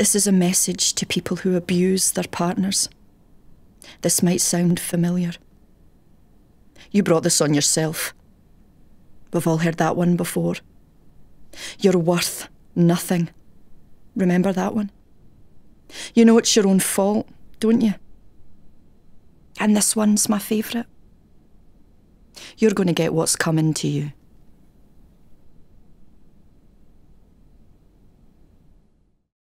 This is a message to people who abuse their partners. This might sound familiar. You brought this on yourself. We've all heard that one before. You're worth nothing. Remember that one? You know it's your own fault, don't you? And this one's my favourite. You're going to get what's coming to you.